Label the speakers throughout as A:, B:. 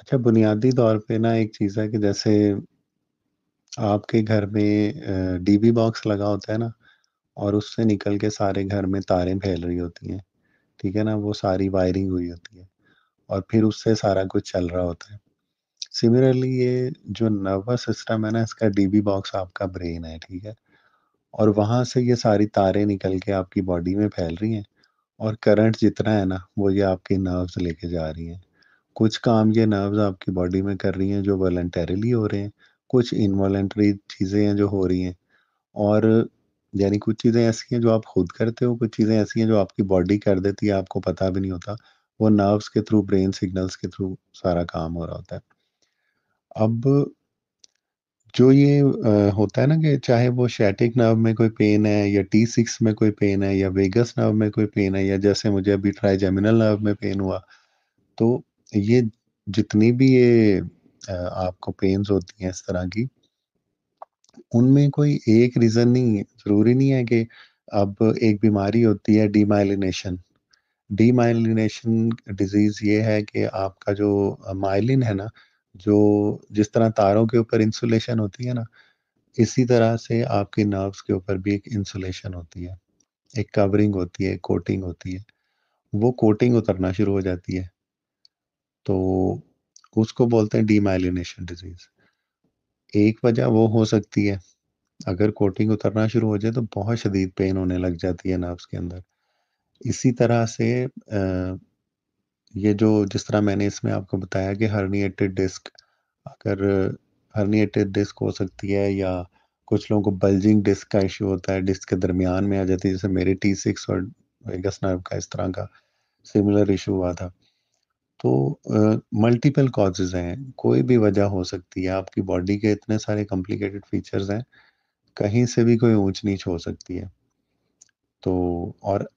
A: अच्छा बुनियादी तौर पे ना एक चीज़ है कि जैसे आपके घर में डीबी बॉक्स लगा होता है ना और उससे निकल के सारे घर में तारें फैल रही होती हैं ठीक है ना वो सारी वायरिंग हुई होती है और फिर उससे सारा कुछ चल रहा होता है सिमिलरली ये जो नर्वस सिस्टम है ना इसका डीबी बॉक्स आपका ब्रेन है ठीक है और वहाँ से ये सारी तारें निकल के आपकी बॉडी में फैल रही हैं और करंट जितना है ना वो ये आपके नर्व्स लेके जा रही हैं कुछ काम ये नर्व्स आपकी बॉडी में कर रही हैं जो वॉलेंटरीली हो रहे हैं कुछ इनवॉलेंट्री चीज़ें हैं जो हो रही हैं और यानी कुछ चीज़ें ऐसी हैं जो आप खुद करते हो कुछ चीज़ें ऐसी हैं जो आपकी बॉडी कर देती है आपको पता भी नहीं होता वो नर्व्स के थ्रू ब्रेन सिग्नल्स के थ्रू सारा काम हो रहा होता है अब जो ये होता है ना कि चाहे वो शैटिक नर्व में कोई पेन है या टी सिक्स में कोई पेन है या वेगस नर्व में कोई पेन है या जैसे मुझे अभी ट्राइजेमिनल नर्व में पेन हुआ तो ये जितनी भी ये आपको पेन्स होती हैं इस तरह की उनमें कोई एक रीज़न नहीं है ज़रूरी नहीं है कि अब एक बीमारी होती है डीमाइलिनेशन डीमाइलिनेशन डिजीज़ ये है कि आपका जो माइलिन है ना जो जिस तरह तारों के ऊपर इंसुलेशन होती है ना इसी तरह से आपके नर्व्स के ऊपर भी एक इंसुलेशन होती है एक कवरिंग होती है कोटिंग होती है वो कोटिंग उतरना शुरू हो जाती है तो उसको बोलते हैं डीमाइलिनेशन डिजीज एक वजह वो हो सकती है अगर कोटिंग उतरना शुरू हो जाए तो बहुत शदीद पेन होने लग जाती है नर्व्स के अंदर इसी तरह से ये जो जिस तरह मैंने इसमें आपको बताया कि हर्नीटेड डिस्क अगर हर्नीटेड डिस्क हो सकती है या कुछ लोगों को बल्जिंग डिस्क का इशू होता है डिस्क के दरमियान में आ जाती है जैसे मेरे टी सिक्स और वेगस नर्व का इस तरह का सिमिलर इशू हुआ था तो मल्टीपल कॉजेज हैं कोई भी वजह हो सकती है आपकी बॉडी के इतने सारे कॉम्प्लिकेटेड फीचर्स हैं कहीं से भी कोई ऊंच नीच हो सकती है तो और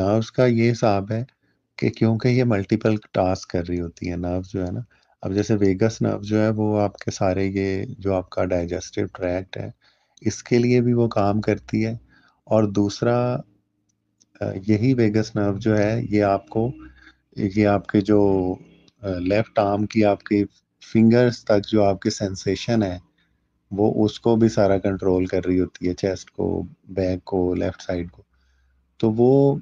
A: नर्व्स का ये हिसाब है कि क्योंकि ये मल्टीपल टास्क कर रही होती है नर्व जो है ना अब जैसे वेगस नर्व जो है वो आपके सारे ये जो आपका डाइजेस्टिव ट्रैक्ट है इसके लिए भी वो काम करती है और दूसरा यही वेगस नर्व जो है ये आपको ये आपके जो लेफ्ट आर्म की आपकी फिंगर्स तक जो आपके सेंसेशन है वो उसको भी सारा कंट्रोल कर रही होती है चेस्ट को बैक को लेफ्ट साइड को तो वो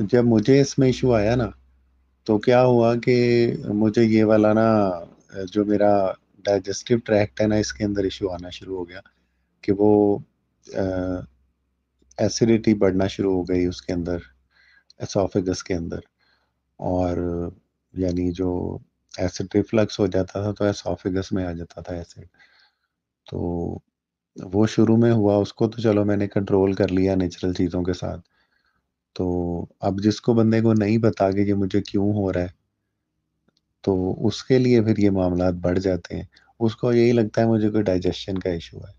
A: जब मुझे इसमें इशू आया ना तो क्या हुआ कि मुझे ये वाला ना जो मेरा डाइजेस्टिव ट्रैक्ट है ना इसके अंदर इशू आना शुरू हो गया कि वो एसिडिटी बढ़ना शुरू हो गई उसके अंदर एसोफिगस के अंदर और यानी जो एसिड रिफ्लक्स हो जाता था तो एसोफिगस में आ जाता था एसिड तो वो शुरू में हुआ उसको तो चलो मैंने कंट्रोल कर लिया नेचुरल चीज़ों के साथ तो अब जिसको बंदे को नहीं पता कि ये मुझे क्यों हो रहा है तो उसके लिए फिर ये मामला बढ़ जाते हैं उसको यही लगता है मुझे कोई डाइजेशन का इशू है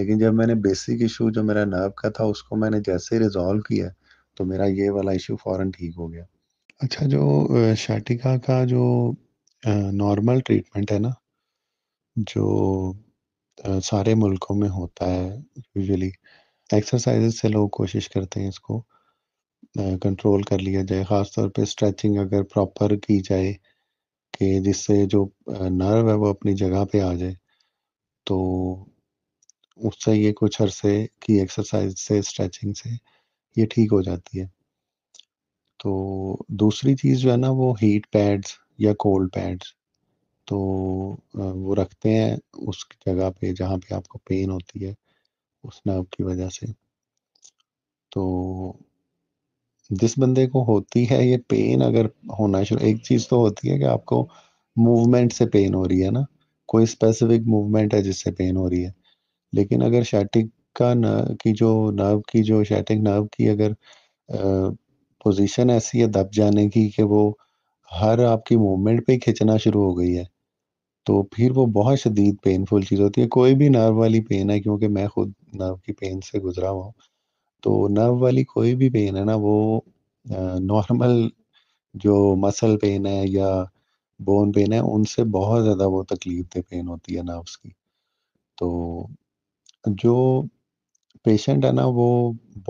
A: लेकिन जब मैंने बेसिक इशू जो मेरा नर्व का था उसको मैंने जैसे रिजॉल्व किया तो मेरा ये वाला इशू फ़ौरन ठीक हो गया अच्छा जो शाटिका का जो नॉर्मल ट्रीटमेंट है ना, जो सारे मुल्कों में होता है यूजुअली, एक्सरसाइज से लोग कोशिश करते हैं इसको कंट्रोल कर लिया जाए, ख़ास तौर पे स्ट्रेचिंग अगर प्रॉपर की जाए कि जिससे जो नर्व है वो अपनी जगह पे आ जाए। तो उससे ये कुछ अरसे की एक्सरसाइज़ से, स्ट्रेचिंग से ये ठीक हो जाती है। तो दूसरी चीज़ जो है ना वो हीट पैड्स या कोल्ड पैड्स तो वो रखते हैं उस जगह पे जहाँ पे आपको पेन होती है उस नर्व की वजह से तो जिस बंदे को होती है ये पेन अगर होना शुरू एक चीज़ तो होती है कि आपको मूवमेंट से पेन हो रही है ना कोई स्पेसिफिक मूवमेंट है जिससे पेन हो रही है लेकिन अगर शैटिक का न, की जो नर्व की जो शैटिक नर्व की अगर पोजीशन ऐसी है दब जाने की कि वो हर आपकी मूवमेंट पे खिंचना शुरू हो गई है तो फिर वो बहुत शदीद पेनफुल चीज़ होती है कोई भी नर्व वाली पेन है क्योंकि मैं खुद नर्व की पेन से गुजरा हुआ तो नर्व वाली कोई भी पेन है ना वो नॉर्मल जो मसल पेन है या बोन पेन है उनसे बहुत ज़्यादा वो तकलीफ दे पेन होती है नर्व्स की तो जो पेशेंट है ना वो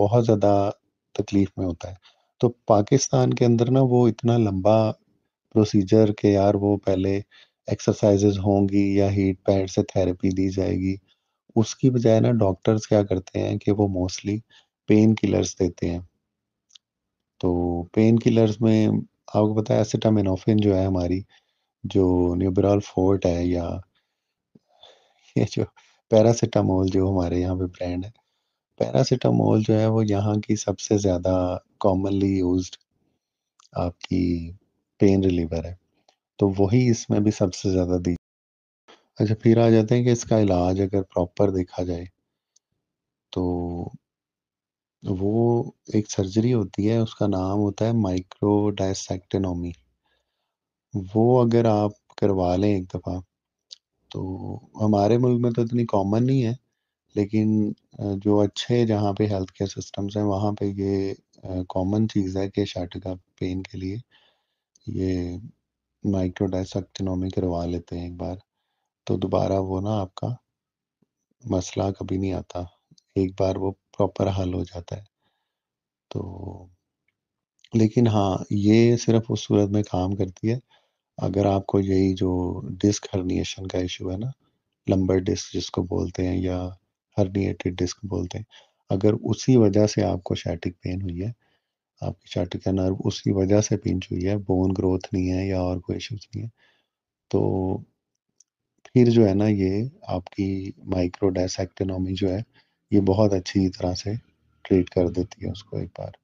A: बहुत ज़्यादा तकलीफ में होता है तो पाकिस्तान के अंदर ना वो इतना लंबा प्रोसीजर के यार वो पहले एक्सरसाइजेज होंगी या हीट पैड से थेरेपी दी जाएगी उसकी बजाय ना डॉक्टर्स क्या करते हैं कि वो मोस्टली पेन किलर्स देते हैं तो पेन किलर्स में आपको पता है एसिटामिनोफिन जो है हमारी जो न्यूबरॉल फोर्ट है या ये जो पैरासिटामोल जो हमारे यहाँ पे ब्रांड है पैरासीटामोल जो है वो यहाँ की सबसे ज़्यादा कॉमनली यूज आपकी पेन रिलीवर है तो वही इसमें भी सबसे ज़्यादा दी अच्छा फिर आ जाते हैं कि इसका इलाज अगर प्रॉपर देखा जाए तो वो एक सर्जरी होती है उसका नाम होता है माइक्रो डायसेक्टेनोमी वो अगर आप करवा लें एक दफ़ा तो हमारे मुल्क में तो इतनी कॉमन नहीं है लेकिन जो अच्छे जहाँ पे हेल्थ केयर सिस्टम्स हैं वहाँ पे ये कॉमन चीज़ है कि शाटिका पेन के लिए ये माइक्रोडाइसक्टिनोमी करवा लेते हैं एक बार तो दोबारा वो ना आपका मसला कभी नहीं आता एक बार वो प्रॉपर हल हो जाता है तो लेकिन हाँ ये सिर्फ उस सूरत में काम करती है अगर आपको यही जो डिस्क हर्निएशन का इशू है ना लंबर डिस्क जिसको बोलते हैं या हर्नीटेड डिस्क बोलते हैं अगर उसी वजह से आपको शैटिक पेन हुई है आपकी शैटिक का नर्व उसी वजह से पिंच हुई है बोन ग्रोथ नहीं है या और कोई इश्यूज नहीं है तो फिर जो है ना ये आपकी माइक्रोडेसेक्टेनोमी जो है ये बहुत अच्छी तरह से ट्रीट कर देती है उसको एक बार